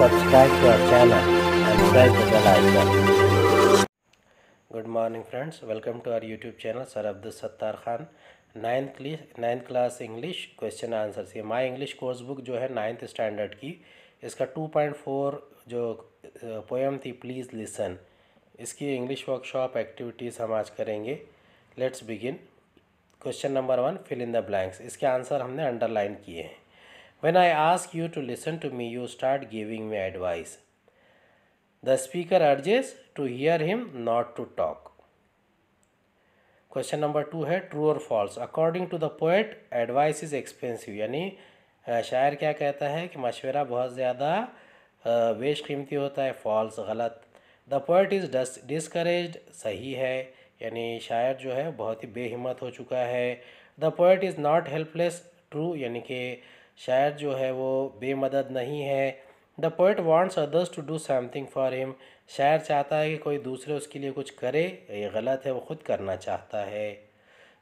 subscribe to our channel and press the bell icon. Good morning friends, welcome to our YouTube channel Sir Sattar Khan. Ninth ninth class English question answer ये my English course book जो है ninth standard की इसका two point four जो poem थी please listen इसकी English workshop activities हम आज करेंगे let's begin question number one fill in the blanks इसके आंसर हमने अंडरलाइन किए हैं When I ask you to listen to me, you start giving me advice. The speaker urges to hear him, not to talk. Question number two है true और false according to the poet advice is expensive यानी शायर क्या कहता है कि मशवरा बहुत ज़्यादा बेशकीमती होता है फॉल्स गलत द पोइट इज़ डिस्करेज सही है यानी शायर जो है बहुत ही बेहिम्मत हो चुका है the poet is not helpless true यानी कि शायर जो है वो बेमदद नहीं है the poet wants others to do something for him शायर चाहता है कि कोई दूसरे उसके लिए कुछ करे ये गलत है वो खुद करना चाहता है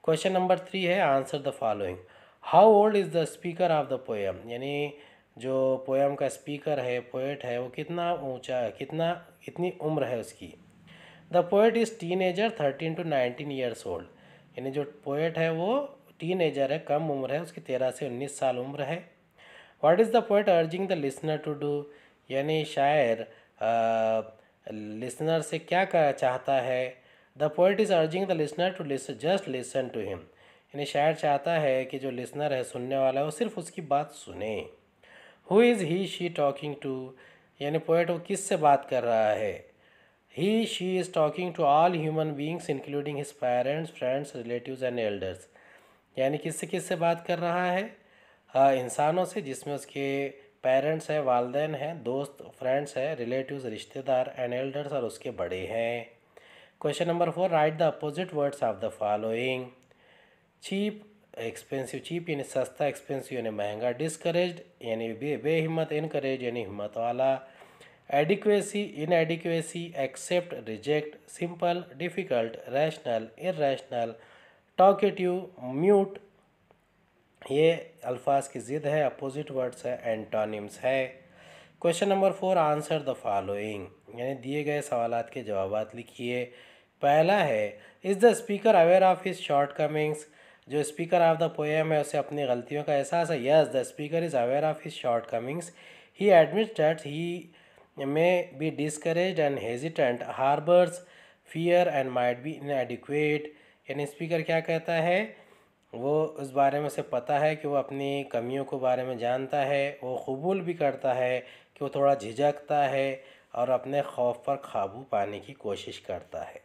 क्वेश्चन नंबर थ्री है answer the following how old is the speaker of the poem यानी जो पोएम का स्पीकर है पोएट है वो कितना ऊंचा है कितना कितनी उम्र है उसकी the poet is teenager thirteen to nineteen years old यानी जो पोएट है वो टीन एजर है कम उम्र है उसकी तेरह से उन्नीस साल उम्र है what is the poet urging the listener to do यानी शायर लिसनर से क्या चाहता है the poet is urging the listener to just listen to him यानी शायर चाहता है कि जो लिसनर है सुनने वाला है वो सिर्फ उसकी बात सुने who is he she talking to यानी पोइट वो किस से बात कर रहा है he she is talking to all human beings including his parents friends relative and elders यानी किससे किससे बात कर रहा है हाँ, इंसानों से जिसमें उसके पेरेंट्स हैं वालदेन हैं दोस्त फ्रेंड्स हैं रिलेटिव्स रिश्तेदार एंड एल्डर्स और उसके बड़े हैं question number four write the opposite words of the following cheap expensive cheap यानी सस्ता एक्सपेंसिव यानी महंगा डिस्करेज यानी बे बेहिम्मत इनकरेज यानी हिम्मत वाला adequacy inadequacy accept reject simple difficult rational irrational talkative mute ये अल्फाज की ज़िद है अपोजिट वर्ड्स है एंटोनिम्स है question number four answer the following यानी दिए गए सवाल के जवाब लिखिए पहला है is the speaker aware of his shortcomings जो स्पीकर ऑफ द पोएम है उसे अपनी गलतियों का एहसास है yes the speaker is aware of his shortcomings he admit that he may be discourage and hesitant harbours fear and might be inadequate यानी speaker क्या कहता है वो उस बारे में से पता है कि वो अपनी कमियों को बारे में जानता है वो कबूल भी करता है कि वो थोड़ा झिझकता है और अपने खौफ पर काबू पाने की कोशिश करता है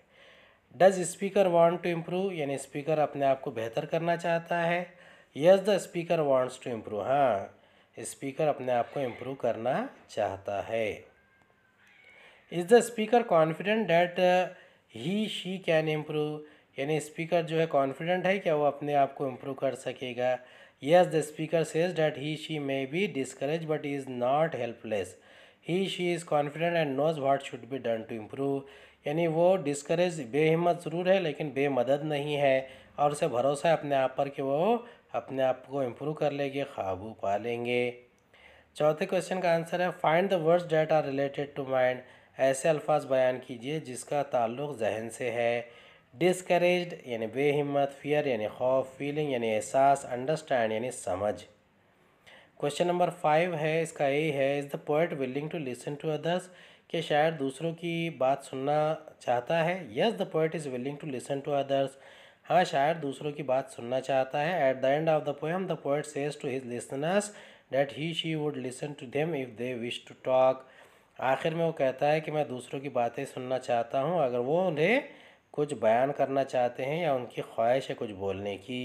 does speaker want to improve यानी स्पीकर अपने आप को बेहतर करना चाहता है yes the speaker wants to improve हाँ स्पीकर अपने आप को इम्प्रूव करना चाहता है is the speaker confident that he she can improve यानी स्पीकर जो है कॉन्फिडेंट है क्या वो अपने आप को इम्प्रूव कर सकेगा yes the speaker says that he she may be discourage but is not helpless he she is confident and knows what should be done to improve यानी वो डिस्करेज बेहिम्मत ज़रूर है लेकिन बेमदद नहीं है और उसे भरोसा है अपने आप पर कि वो अपने आप को इम्प्रूव कर लेंगे काबू पा लेंगे चौथे क्वेश्चन का आंसर है find the words that are related to mind ऐसे अल्फाज बयान कीजिए जिसका ताल्लुक जहन से है डिस्करेज यानी बेहिम्मत फियर यानी खौफ फीलिंग यानी एहसास अंडरस्टैंड यानी समझ क्वेश्चन नंबर फाइव है इसका ए है is the poet willing to listen to others कि शायर दूसरों की बात सुनना चाहता है yes the poet is willing to listen to others हाँ शायर दूसरों की बात सुनना चाहता है at the end of the poem the poet says to his listeners that he she would listen to them if they wish to talk आखिर में वो कहता है कि मैं दूसरों की बातें सुनना चाहता हूँ अगर वो उन्हें कुछ बयान करना चाहते हैं या उनकी ख्वाहिश है कुछ बोलने की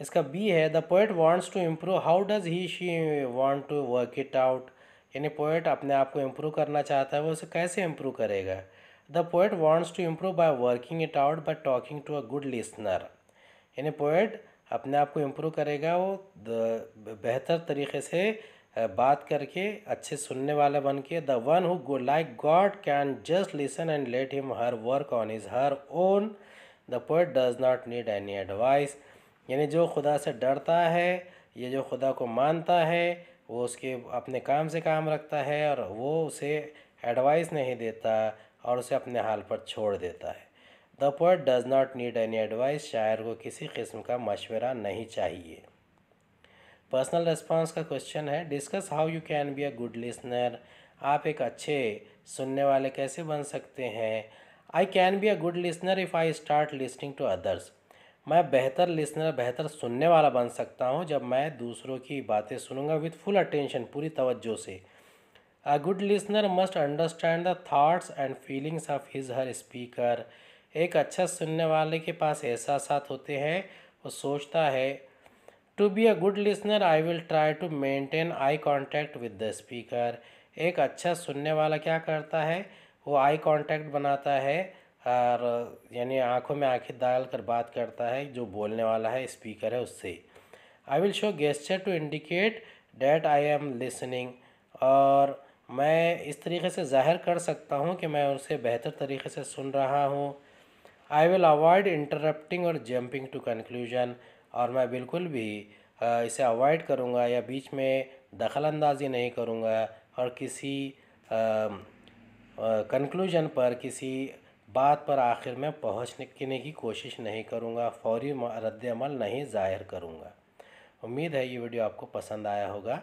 इसका बी है the poet wants to improve how does he she want to work it out यानी पोइट अपने आप को इम्प्रूव करना चाहता है वो उसे कैसे इम्प्रूव करेगा the poet wants to improve by working it out by talking to a good listener यानी पोइट अपने आप को इम्प्रूव करेगा वो बेहतर तरीके से बात करके अच्छे सुनने वाले बन के the one who like God can just listen and let him her work on is her own the poet does not need any advice यानी जो खुदा से डरता है ये जो खुदा को मानता है वो उसके अपने काम से काम रखता है और वो उसे एडवाइस नहीं देता और उसे अपने हाल पर छोड़ देता है the poet does not need any advice शायर को किसी किस्म का मशवरा नहीं चाहिए पर्सनल रेस्पॉन्स का क्वेश्चन है discuss how you can be a good listener आप एक अच्छे सुनने वाले कैसे बन सकते हैं I can be a good listener if I start listening to others मैं बेहतर लिसनर बेहतर सुनने वाला बन सकता हूँ जब मैं दूसरों की बातें सुनूंगा विथ फुल अटेंशन पूरी तवज्जो से a good listener must understand the thoughts and feelings of his her speaker एक अच्छा सुनने वाले के पास एहसास होते हैं वो सोचता है to be a good listener I will try to maintain eye contact with the speaker एक अच्छा सुनने वाला क्या करता है वो आई कांटेक्ट बनाता है और यानी आंखों में आंखें डाल कर बात करता है जो बोलने वाला है स्पीकर है उससे I will show gesture to indicate that I am listening और मैं इस तरीके से जाहिर कर सकता हूँ कि मैं उसे बेहतर तरीके से सुन रहा हूँ आई विल अवॉइड इंटरप्टिंग और जंपिंग टू कंक्लूजन और मैं बिल्कुल भी इसे अवॉइड करूँगा या बीच में दखल अंदाजी नहीं करूँगा और किसी कंक्लूजन पर किसी बात पर आखिर में पहुँचने की कोशिश नहीं करूँगा फौरी रद्दमल नहीं ज़ाहिर करूँगा उम्मीद है ये वीडियो आपको पसंद आया होगा